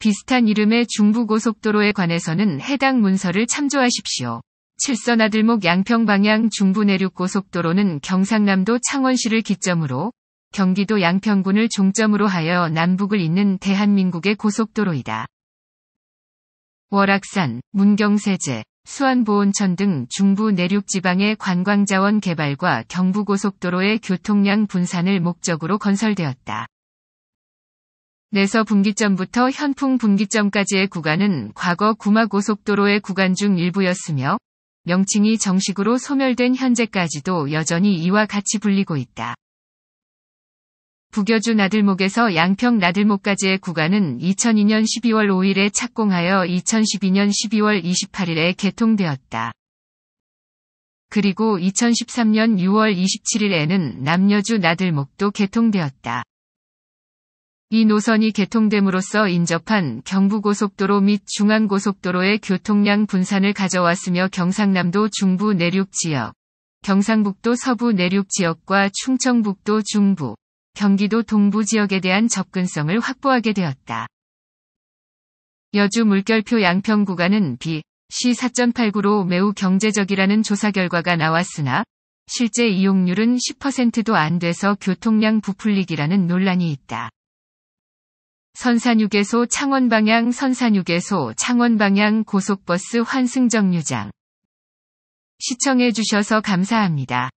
비슷한 이름의 중부고속도로에 관해서는 해당 문서를 참조하십시오. 칠선 아들목 양평 방향 중부 내륙 고속도로는 경상남도 창원시를 기점으로 경기도 양평군을 종점으로 하여 남북을 잇는 대한민국의 고속도로이다. 월악산, 문경세제, 수안보온천 등 중부 내륙 지방의 관광자원 개발과 경부고속도로의 교통량 분산을 목적으로 건설되었다. 내서 분기점부터 현풍 분기점까지의 구간은 과거 구마고속도로의 구간 중 일부였으며 명칭이 정식으로 소멸된 현재까지도 여전히 이와 같이 불리고 있다. 북여주 나들목에서 양평 나들목까지의 구간은 2002년 12월 5일에 착공하여 2012년 12월 28일에 개통되었다. 그리고 2013년 6월 27일에는 남녀주 나들목도 개통되었다. 이 노선이 개통됨으로써 인접한 경부고속도로 및 중앙고속도로의 교통량 분산을 가져왔으며 경상남도 중부 내륙 지역, 경상북도 서부 내륙 지역과 충청북도 중부, 경기도 동부 지역에 대한 접근성을 확보하게 되었다. 여주 물결표 양평 구간은 B, C 4.89로 매우 경제적이라는 조사 결과가 나왔으나 실제 이용률은 10%도 안 돼서 교통량 부풀리기라는 논란이 있다. 선산휴게소 창원방향 선산휴게소 창원방향 고속버스 환승정류장 시청해주셔서 감사합니다.